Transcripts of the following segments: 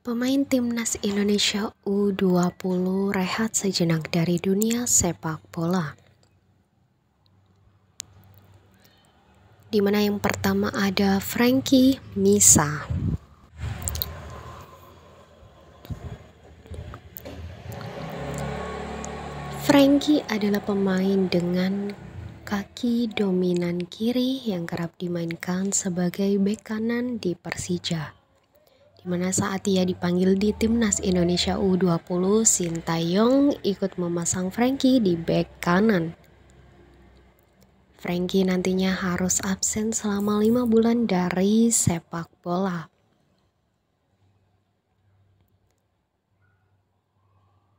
Pemain timnas Indonesia U20 rehat sejenak dari dunia sepak bola. Di mana yang pertama ada Frankie Misa. Frankie adalah pemain dengan kaki dominan kiri yang kerap dimainkan sebagai bek kanan di Persija di mana saat ia dipanggil di timnas Indonesia U20, Sintayong ikut memasang Frankie di back kanan. Frankie nantinya harus absen selama lima bulan dari sepak bola.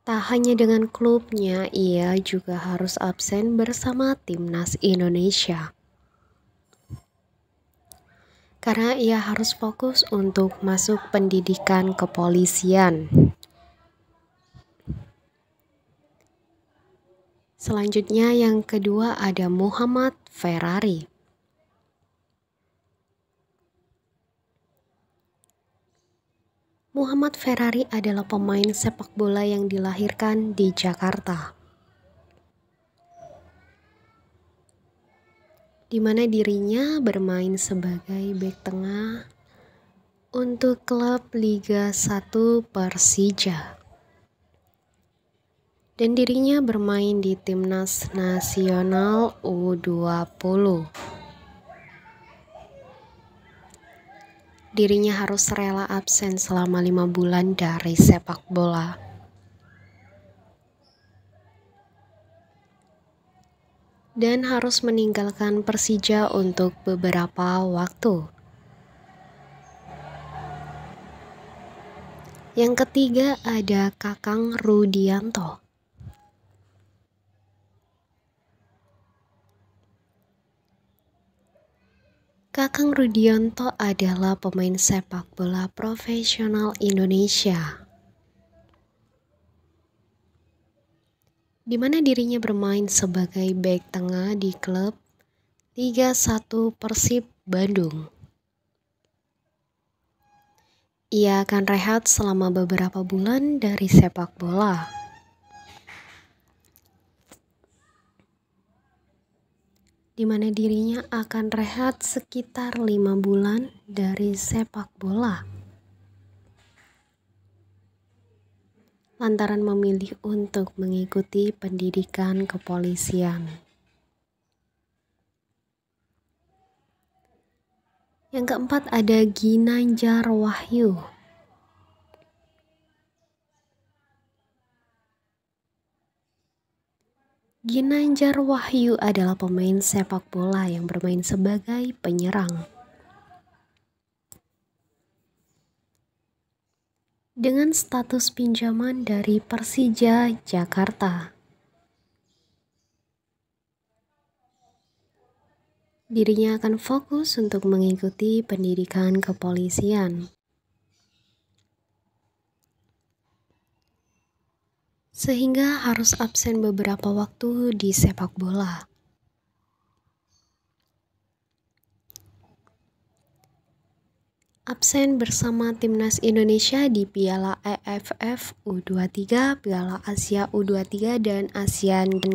Tak hanya dengan klubnya, ia juga harus absen bersama timnas Indonesia karena ia harus fokus untuk masuk pendidikan kepolisian. Selanjutnya yang kedua ada Muhammad Ferrari. Muhammad Ferrari adalah pemain sepak bola yang dilahirkan di Jakarta. di mana dirinya bermain sebagai bek tengah untuk klub Liga 1 Persija. Dan dirinya bermain di timnas nasional U20. Dirinya harus rela absen selama lima bulan dari sepak bola. dan harus meninggalkan Persija untuk beberapa waktu. Yang ketiga ada Kakang Rudianto. Kakang Rudianto adalah pemain sepak bola profesional Indonesia. di mana dirinya bermain sebagai bek tengah di klub Liga 1 Persib Bandung. Ia akan rehat selama beberapa bulan dari sepak bola. Di mana dirinya akan rehat sekitar lima bulan dari sepak bola. lantaran memilih untuk mengikuti pendidikan kepolisian. Yang keempat ada Ginanjar Wahyu. Ginanjar Wahyu adalah pemain sepak bola yang bermain sebagai penyerang. dengan status pinjaman dari Persija Jakarta. Dirinya akan fokus untuk mengikuti pendidikan kepolisian. Sehingga harus absen beberapa waktu di sepak bola. absen bersama timnas Indonesia di Piala AFF U23, Piala Asia U23 dan ASEAN